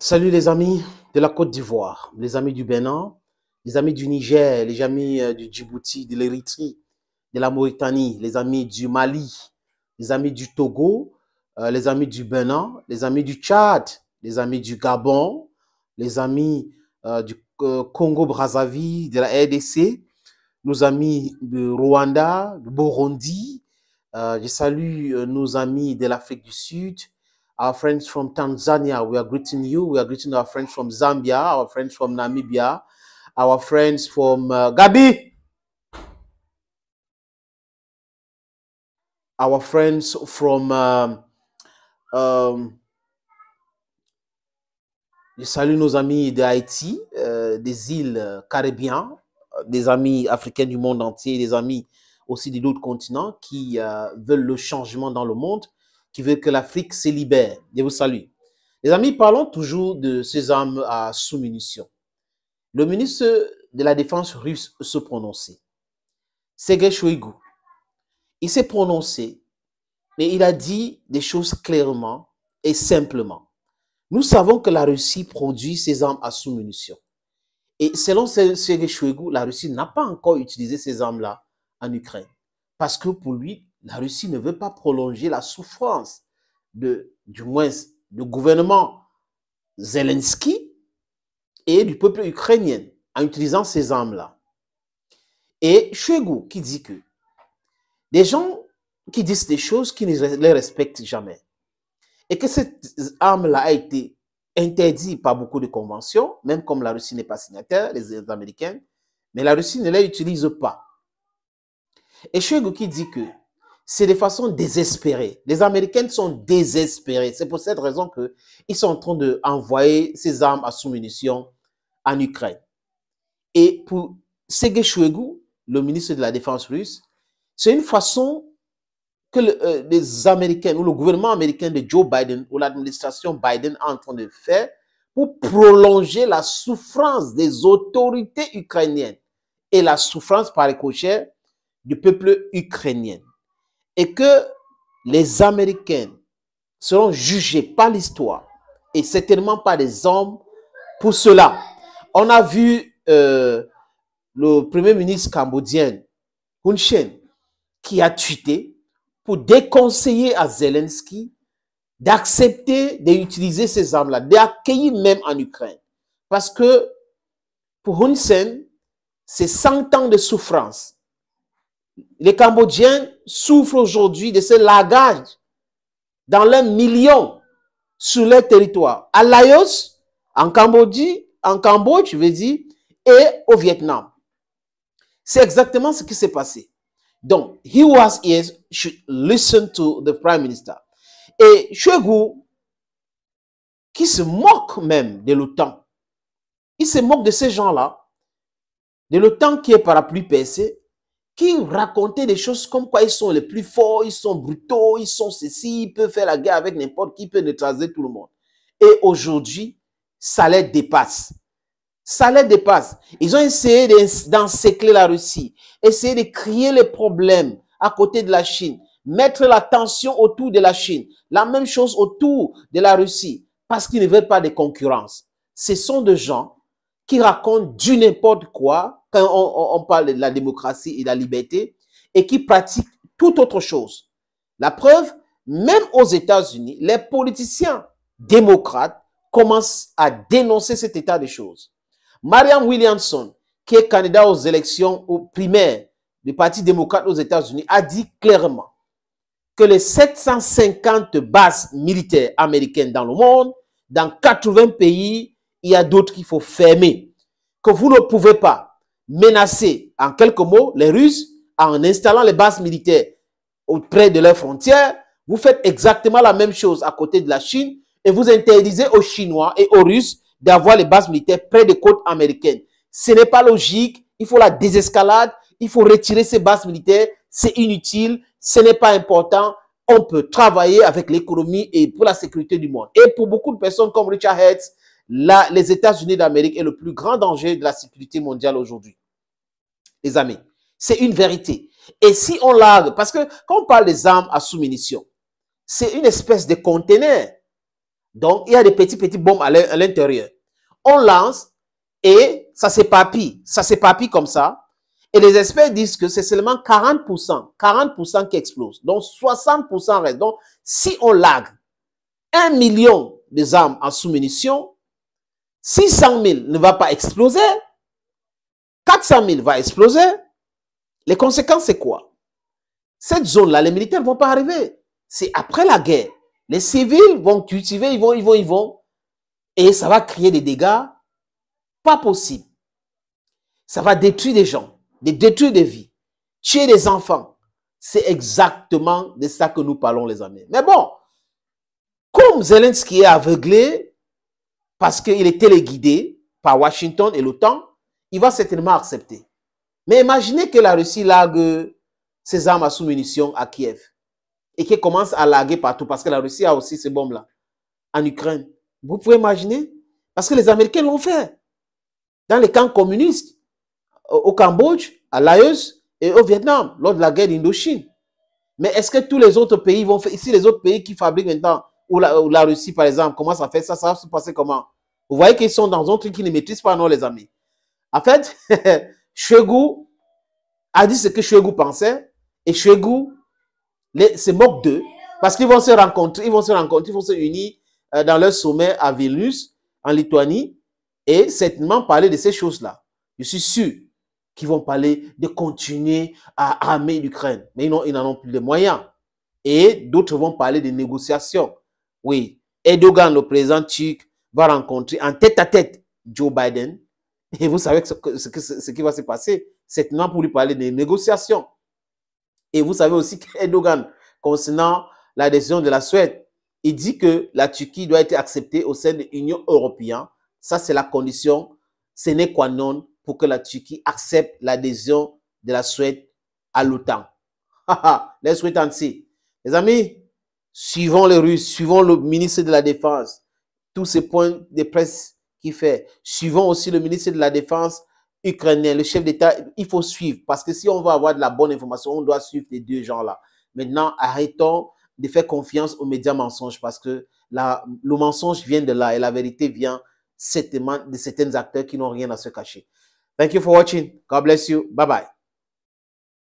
Salut les amis de la Côte d'Ivoire, les amis du Bénin, les amis du Niger, les amis euh, du Djibouti, de l'Érythrée, de la Mauritanie, les amis du Mali, les amis du Togo, euh, les amis du Bénin, les amis du Tchad, les amis du Gabon, les amis euh, du Congo-Brazzaville, de la RDC, nos amis du Rwanda, du Burundi. je salue nos amis de l'Afrique du Sud, Our friends from Tanzania, we are greeting you. We are greeting our friends from Zambia, our friends from Namibia, our friends from uh, Gabi, our friends from um, um, je salue nos amis de Haïti, euh, des îles euh, caribéennes, euh, des amis africains du monde entier, des amis aussi des d'autres continents qui veulent le changement dans le monde qui veut que l'Afrique se libère. Je vous salue. Les amis, parlons toujours de ces armes à sous-munitions. Le ministre de la Défense russe se prononçait. Sergei Shoigu. Il s'est prononcé, mais il a dit des choses clairement et simplement. Nous savons que la Russie produit ces armes à sous-munitions. Et selon Sergei Shoigu, la Russie n'a pas encore utilisé ces armes-là en Ukraine. Parce que pour lui, la Russie ne veut pas prolonger la souffrance du moins, du gouvernement Zelensky et du peuple ukrainien en utilisant ces armes-là. Et Chego qui dit que des gens qui disent des choses qui ne les respectent jamais et que cette arme-là a été interdite par beaucoup de conventions, même comme la Russie n'est pas signataire, les Américains, mais la Russie ne les utilise pas. Et Chego qui dit que c'est de façon désespérée. Les Américains sont désespérés. C'est pour cette raison qu'ils sont en train d'envoyer ces armes à sous-munitions en Ukraine. Et pour Sergei Shoigu, le ministre de la Défense russe, c'est une façon que euh, les Américains ou le gouvernement américain de Joe Biden ou l'administration Biden est en train de faire pour prolonger la souffrance des autorités ukrainiennes et la souffrance par les cochers du peuple ukrainien et que les Américains seront jugés par l'histoire et certainement par les hommes pour cela. On a vu euh, le premier ministre cambodgien, Hun Sen, qui a tweeté pour déconseiller à Zelensky d'accepter d'utiliser ces armes-là, d'accueillir même en Ukraine. Parce que pour Hun Sen, c'est 100 ans de souffrance les Cambodgiens souffrent aujourd'hui de ce lagage dans les millions sur leur territoire. À Laos, en Cambodge, en Cambodge, je veux dire, et au Vietnam. C'est exactement ce qui s'est passé. Donc, he was is should listen to the prime minister. Et Chegou, qui se moque même de l'OTAN, il se moque de ces gens-là, de l'OTAN qui est parapluie PC, qui racontaient des choses comme quoi ils sont les plus forts, ils sont brutaux, ils sont ceci, ils peuvent faire la guerre avec n'importe qui, ils peuvent neutraliser tout le monde. Et aujourd'hui, ça les dépasse. Ça les dépasse. Ils ont essayé d'encercler la Russie, essayé de créer les problèmes à côté de la Chine, mettre la tension autour de la Chine, la même chose autour de la Russie, parce qu'ils ne veulent pas de concurrence. Ce sont des gens qui racontent du n'importe quoi quand on, parle de la démocratie et de la liberté et qui pratiquent tout autre chose. La preuve, même aux États-Unis, les politiciens démocrates commencent à dénoncer cet état des choses. Marianne Williamson, qui est candidat aux élections primaires du Parti démocrate aux États-Unis, a dit clairement que les 750 bases militaires américaines dans le monde, dans 80 pays, il y a d'autres qu'il faut fermer, que vous ne pouvez pas menacer, en quelques mots, les Russes en installant les bases militaires auprès de leurs frontières. Vous faites exactement la même chose à côté de la Chine et vous interdisez aux Chinois et aux Russes d'avoir les bases militaires près des côtes américaines. Ce n'est pas logique. Il faut la désescalade. Il faut retirer ces bases militaires. C'est inutile. Ce n'est pas important. On peut travailler avec l'économie et pour la sécurité du monde. Et pour beaucoup de personnes comme Richard Hertz, les États-Unis d'Amérique est le plus grand danger de la sécurité mondiale aujourd'hui. Les amis, c'est une vérité. Et si on largue, parce que quand on parle des armes à sous-munitions, c'est une espèce de conteneur. Donc, il y a des petits, petits bombes à l'intérieur. On lance et ça s'éparpille, Ça s'éparpille comme ça. Et les experts disent que c'est seulement 40%, 40% qui explose. Donc, 60% reste. Donc, si on largue un million des armes en sous-munitions, 600 000 ne va pas exploser, 400 000 va exploser, les conséquences, c'est quoi Cette zone-là, les militaires ne vont pas arriver. C'est après la guerre. Les civils vont cultiver, ils vont, ils vont, ils vont. Et ça va créer des dégâts pas possible. Ça va détruire des gens, détruire des vies, tuer des enfants. C'est exactement de ça que nous parlons, les amis. Mais bon, comme Zelensky est aveuglé parce qu'il est téléguidé par Washington et l'OTAN, il va certainement accepter. Mais imaginez que la Russie largue ses armes à sous-munitions à Kiev et qu'elle commence à larguer partout parce que la Russie a aussi ces bombes-là en Ukraine. Vous pouvez imaginer Parce que les Américains l'ont fait dans les camps communistes au Cambodge, à Laos et au Vietnam lors de la guerre d'Indochine. Mais est-ce que tous les autres pays vont faire, ici les autres pays qui fabriquent maintenant ou la, Russie, par exemple, comment ça fait ça, ça va se passer comment Vous voyez qu'ils sont dans un truc qu'ils ne maîtrisent pas, non, les amis. En fait, Chegou a dit ce que Chegou pensait et Chegou se moque d'eux parce qu'ils vont se rencontrer, ils vont se rencontrer, ils vont se unir euh, dans leur sommet à Vilnius, en Lituanie, et certainement parler de ces choses-là. Je suis sûr qu'ils vont parler de continuer à armer l'Ukraine, mais ils n'en ont, plus les moyens. Et d'autres vont parler de négociations. Oui, Erdogan, le président turc, va rencontrer en tête à tête Joe Biden. Et vous savez ce, ce, qui va se passer, certainement pour lui parler des négociations. Et vous savez aussi qu'Erdogan, concernant l'adhésion de la Suède, il dit que la Turquie doit être acceptée au sein de l'Union européenne. Ça, c'est la condition, ce n'est non, pour que la Turquie accepte l'adhésion de la Suède à l'OTAN. Les souhaitants, les amis, suivons les Russes, suivons le ministre de la Défense, tous ces points de presse qu'il fait, suivons aussi le ministre de la Défense ukrainien, le chef d'État, il faut suivre, parce que si on veut avoir de la bonne information, on doit suivre les deux gens-là. Maintenant, arrêtons de faire confiance aux médias mensonges, parce que le mensonge vient de là et la vérité vient certainement de certains acteurs qui n'ont rien à se cacher. Thank you for watching. God bless you. Bye bye.